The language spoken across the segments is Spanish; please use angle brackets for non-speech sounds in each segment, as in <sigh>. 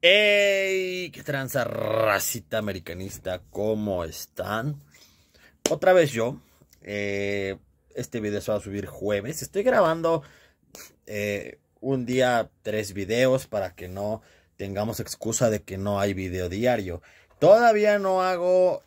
¡Ey! ¡Qué tranza racita americanista! ¿Cómo están? Otra vez yo. Eh, este video se va a subir jueves. Estoy grabando eh, un día tres videos para que no tengamos excusa de que no hay video diario. Todavía no hago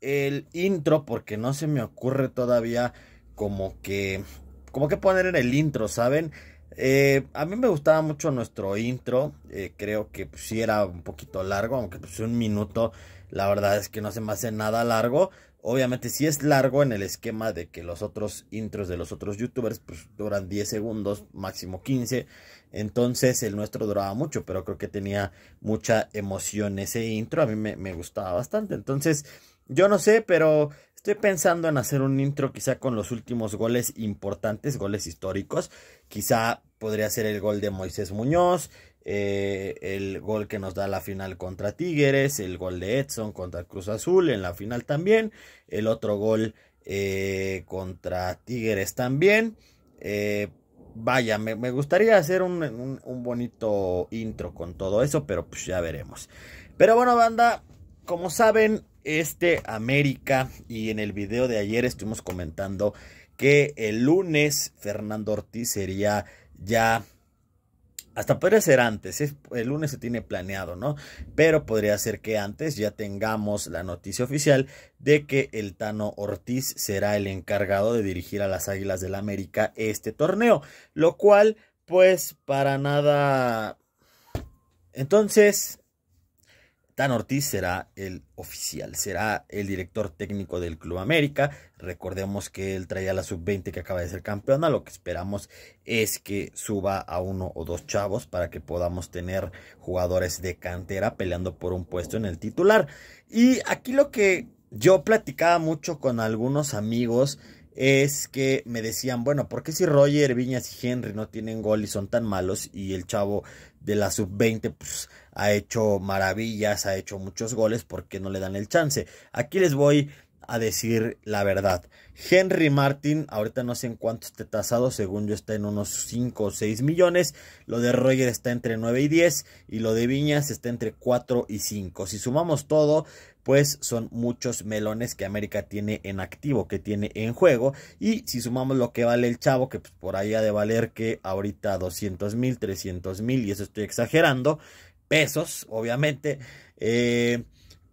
el intro porque no se me ocurre todavía como que... Como que poner en el intro, ¿saben? Eh, a mí me gustaba mucho nuestro intro, eh, creo que pues, sí era un poquito largo, aunque pues un minuto, la verdad es que no se me hace nada largo. Obviamente si es largo en el esquema de que los otros intros de los otros youtubers pues, duran 10 segundos, máximo 15. Entonces el nuestro duraba mucho, pero creo que tenía mucha emoción ese intro, a mí me gustaba bastante. Entonces... Yo no sé, pero Estoy pensando en hacer un intro quizá con los últimos goles importantes, goles históricos. Quizá podría ser el gol de Moisés Muñoz, eh, el gol que nos da la final contra Tigres, el gol de Edson contra Cruz Azul en la final también, el otro gol eh, contra Tigres también. Eh, vaya, me, gustaría hacer un, bonito intro con todo eso, pero pues ya veremos. Pero bueno, banda, como saben, este América y en el video de ayer estuvimos comentando que el lunes Fernando Ortiz sería ya hasta podría ser antes, el lunes se tiene planeado, ¿no? Pero podría ser que antes ya tengamos la noticia oficial de que el Tano Ortiz será el encargado de dirigir a las Águilas del América este torneo, lo cual pues para nada... Entonces, Tan Ortiz será el oficial, será el director técnico del Club América. Recordemos que él traía la sub-20 que acaba de ser campeona. Lo que esperamos es que suba a uno o dos chavos para que podamos tener jugadores de cantera peleando por un puesto en el titular. Y aquí lo que yo platicaba mucho con algunos amigos es que me decían, bueno, ¿por qué si Roger, Viñas y Henry no tienen gol y son tan malos y el chavo de la sub-20 pues, ha hecho maravillas, ha hecho muchos goles, ¿por qué no le dan el chance? Aquí les voy a decir la verdad. Henry Martin, ahorita no sé en cuánto esté tasado, según yo está en unos 5 o 6 millones. Lo de Roger está entre 9 y 10 y lo de Viñas está entre 4 y 5. Si sumamos todo, pues son muchos melones que América tiene en activo, que tiene en juego. Y si sumamos lo que vale el chavo, que pues, por ahí ha de valer que ahorita 200 mil, 300 mil, y eso estoy exagerando, pesos, obviamente. Eh,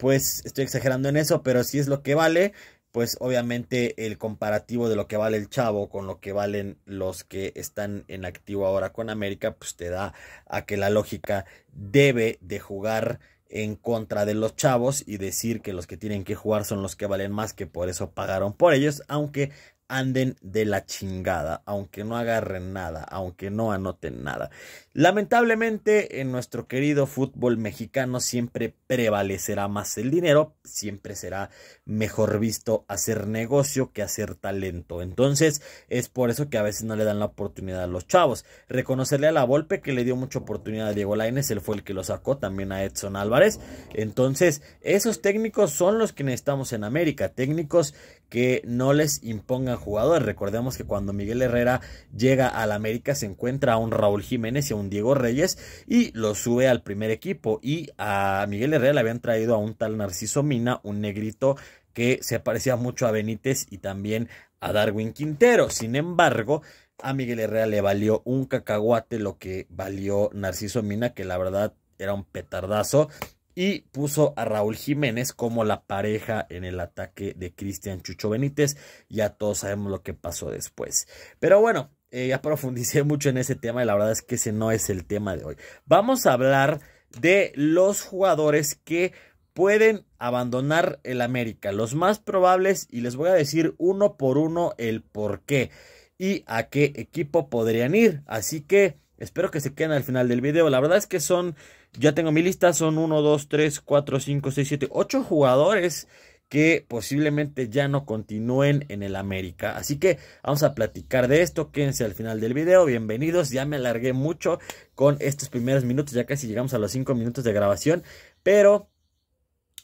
pues estoy exagerando en eso, pero si es lo que vale, pues obviamente el comparativo de lo que vale el chavo con lo que valen los que están en activo ahora con América, pues te da a que la lógica debe de jugar en contra de los chavos y decir que los que tienen que jugar son los que valen más, que por eso pagaron por ellos, aunque anden de la chingada, aunque no agarren nada, aunque no anoten nada. Lamentablemente, en nuestro querido fútbol mexicano siempre prevalecerá más el dinero, siempre será mejor visto hacer negocio que hacer talento. Entonces, es por eso que a veces no le dan la oportunidad a los chavos. Reconocerle a la Volpe que le dio mucha oportunidad a Diego Lainez, él fue el que lo sacó, también a Edson Álvarez. Entonces, esos técnicos son los que necesitamos en América, técnicos que no les impongan jugadores. Recordemos que cuando Miguel Herrera llega al América se encuentra a un Raúl Jiménez y a un Diego Reyes y lo sube al primer equipo. Y a Miguel Herrera le habían traído a un tal Narciso Mina, un negrito que se parecía mucho a Benítez y también a Darwin Quintero. Sin embargo, a Miguel Herrera le valió un cacahuate lo que valió Narciso Mina, que la verdad era un petardazo y puso a Raúl Jiménez como la pareja en el ataque de Cristian Chucho Benítez. Ya todos sabemos lo que pasó después. Pero bueno, eh, ya <laughs> profundicé mucho en ese tema y la verdad es que ese no es el tema de hoy. Vamos a hablar de los jugadores que pueden abandonar el América, los más probables y les voy a decir uno por uno el por qué y a qué equipo podrían ir. Así que espero que se queden al final del video. La verdad es que son ya tengo mi lista, son 1, 2, 3, 4, 5, 6, 7, 8 jugadores que posiblemente ya no continúen en el América. Así que vamos a platicar de esto. Quédense al final del video. Bienvenidos. Ya me alargué mucho con estos primeros minutos. Ya casi llegamos a los 5 minutos de grabación. Pero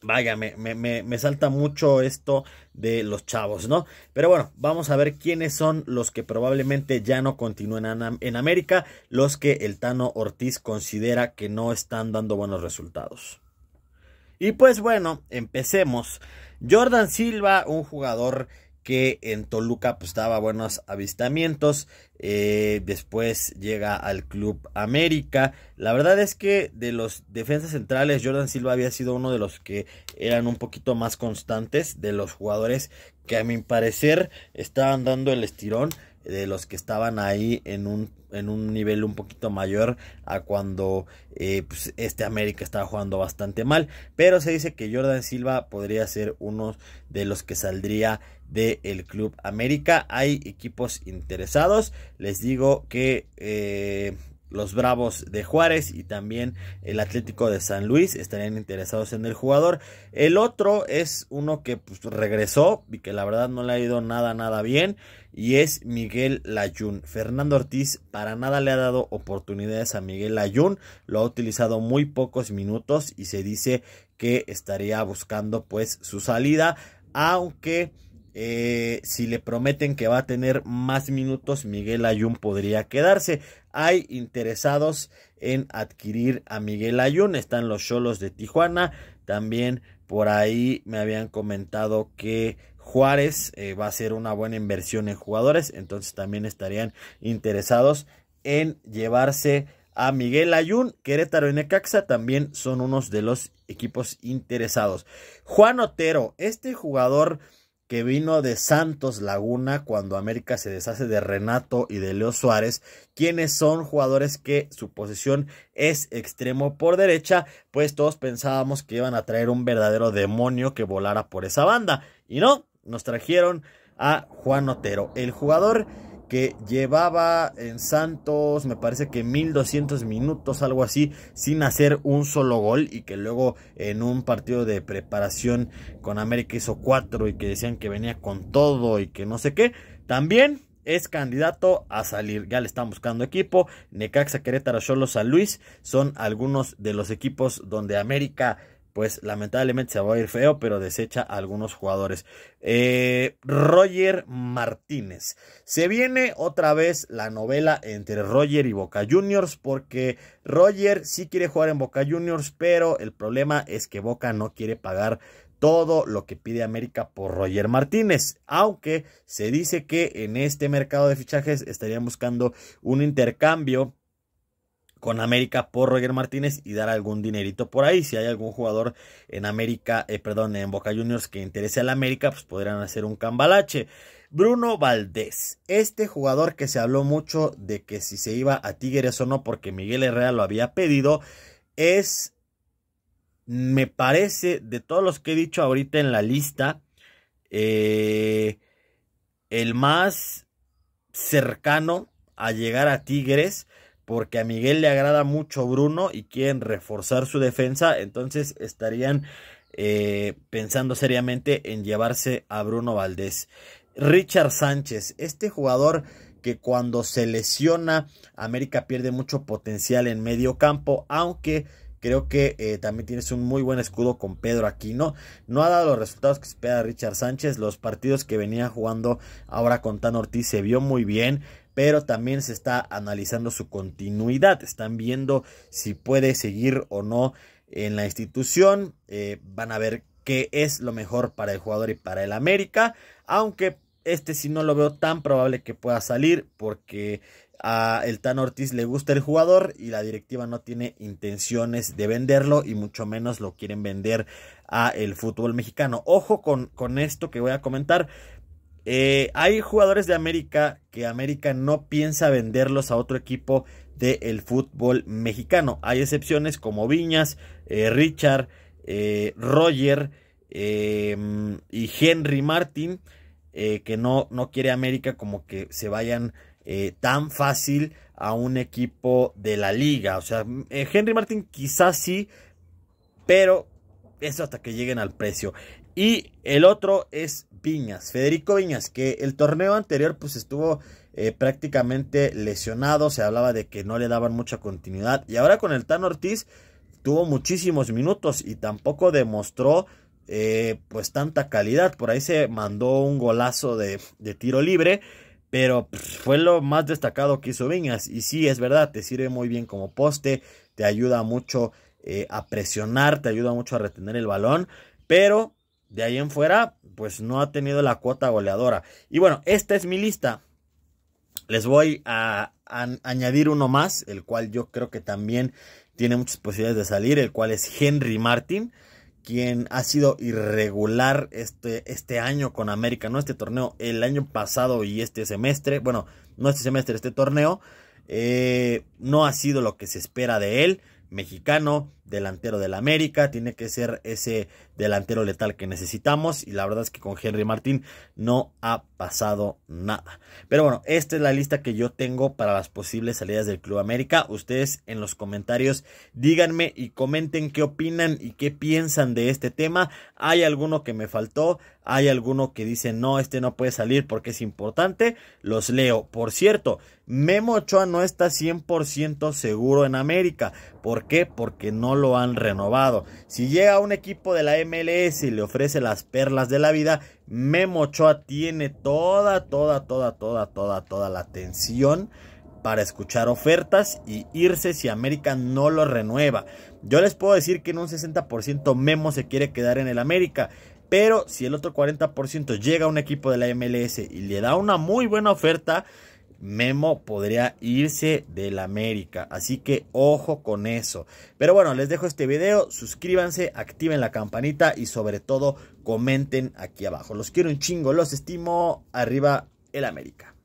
Vaya, me, me, salta mucho esto de los chavos, ¿no? Pero bueno, vamos a ver quiénes son los que probablemente ya no continúen en, en América, los que el Tano Ortiz considera que no están dando buenos resultados. Y pues bueno, empecemos. Jordan Silva, un jugador que en Toluca pues daba buenos avistamientos. Eh, después llega al Club América. La verdad es que de los defensas centrales, Jordan Silva había sido uno de los que eran un poquito más constantes, de los jugadores que a mi parecer estaban dando el estirón, de los que estaban ahí en un, en un nivel un poquito mayor a cuando eh, pues, este América estaba jugando bastante mal. Pero se dice que Jordan Silva podría ser uno de los que saldría del Club América. Hay equipos interesados. Les digo que eh, los Bravos de Juárez y también el Atlético de San Luis estarían interesados en el jugador. El otro es uno que pues, regresó y que la verdad no le ha ido nada, nada bien. Y es Miguel Layún. Fernando Ortiz para nada le ha dado oportunidades a Miguel Layun. Lo ha utilizado muy pocos minutos y se dice que estaría buscando pues su salida. Aunque eh, si le prometen que va a tener más minutos, Miguel Ayun podría quedarse. Hay interesados en adquirir a Miguel Ayun. Están los Cholos de Tijuana. También por ahí me habían comentado que Juárez eh, va a ser una buena inversión en jugadores. Entonces también estarían interesados en llevarse a Miguel Ayun, Querétaro y Necaxa también son unos de los equipos interesados. Juan Otero, este jugador que vino de Santos Laguna cuando América se deshace de Renato y de Leo Suárez, quienes son jugadores que su posición es extremo por derecha, pues todos pensábamos que iban a traer un verdadero demonio que volara por esa banda. Y no, nos trajeron a Juan Otero, el jugador que llevaba en Santos, me parece que 1200 minutos, algo así, sin hacer un solo gol y que luego en un partido de preparación con América hizo cuatro y que decían que venía con todo y que no sé qué. También es candidato a salir. Ya le están buscando equipo. Necaxa, Querétaro, Cholos, San Luis son algunos de los equipos donde América pues lamentablemente se va a ir feo, pero desecha a algunos jugadores. Eh, Roger Martínez. Se viene otra vez la novela entre Roger y Boca Juniors, porque Roger sí quiere jugar en Boca Juniors, pero el problema es que Boca no quiere pagar todo lo que pide América por Roger Martínez, aunque se dice que en este mercado de fichajes estarían buscando un intercambio con América por Roger Martínez y dar algún dinerito por ahí. Si hay algún jugador en América, eh, perdón, en Boca Juniors que interese al América, pues podrían hacer un cambalache. Bruno Valdés, este jugador que se habló mucho de que si se iba a Tigres o no, porque Miguel Herrera lo había pedido, es, me parece, de todos los que he dicho ahorita en la lista, eh, el más cercano a llegar a Tigres porque a Miguel le agrada mucho Bruno y quieren reforzar su defensa, entonces estarían eh, pensando seriamente en llevarse a Bruno Valdés. Richard Sánchez, este jugador que cuando se lesiona América pierde mucho potencial en medio campo, aunque creo que eh, también tienes un muy buen escudo con Pedro Aquino. No ha dado los resultados que espera Richard Sánchez. Los partidos que venía jugando ahora con Tan Ortiz se vio muy bien pero también se está analizando su continuidad. Están viendo si puede seguir o no en la institución. Eh, van a ver qué es lo mejor para el jugador y para el América. Aunque este sí no lo veo tan probable que pueda salir porque a el Tan Ortiz le gusta el jugador y la directiva no tiene intenciones de venderlo y mucho menos lo quieren vender a el fútbol mexicano. Ojo con, con esto que voy a comentar eh, hay jugadores de América que América no piensa venderlos a otro equipo del fútbol mexicano. Hay excepciones como Viñas, eh, Richard, eh, Roger em, y Henry Martin, que no, no quiere América como que se vayan tan fácil a un equipo de la liga. O sea, Henry Martin quizás sí, pero eso hasta que lleguen al precio. Y el otro es Viñas, Federico Viñas, que el torneo anterior pues estuvo eh, prácticamente lesionado, se hablaba de que no le daban mucha continuidad y ahora con el Tan Ortiz tuvo muchísimos minutos y tampoco demostró eh, pues tanta calidad, por ahí se mandó un golazo de, tiro libre, pero pues, fue lo más destacado que hizo Viñas y sí, es verdad, te sirve muy bien como poste, te ayuda mucho eh, a presionar, te ayuda mucho a retener el balón, pero de ahí en fuera, pues no ha tenido la cuota goleadora. Y bueno, esta es mi lista. Les voy a, añadir uno más, el cual yo creo que también tiene muchas posibilidades de salir, el cual es Henry Martin, quien ha sido irregular este, este año con América, no este torneo, el año pasado y este semestre, bueno, no este semestre, este torneo, eh, no ha sido lo que se espera de él, mexicano, delantero del América, tiene que ser ese delantero letal que necesitamos y la verdad es que con Henry Martín no ha pasado nada. Pero bueno, esta es la lista que yo tengo para las posibles salidas del Club América. Ustedes en los comentarios díganme y comenten qué opinan y qué piensan de este tema. ¿Hay alguno que me faltó? ¿Hay alguno que dice no, este no puede salir porque es importante? Los leo. Por cierto, Memo Ochoa no está 100% seguro en América. ¿Por qué? Porque no lo han renovado. Si llega un equipo de la MLS y le ofrece las perlas de la vida, Memo Ochoa tiene toda, toda, toda, toda, toda, toda la atención para escuchar ofertas y irse si América no lo renueva. Yo les puedo decir que en un 60% Memo se quiere quedar en el América, pero si el otro 40% llega a un equipo de la MLS y le da una muy buena oferta, Memo podría irse del América. Así que ojo con eso. Pero bueno, les dejo este video. Suscríbanse, activen la campanita y sobre todo comenten aquí abajo. Los quiero un chingo, los estimo. Arriba el América.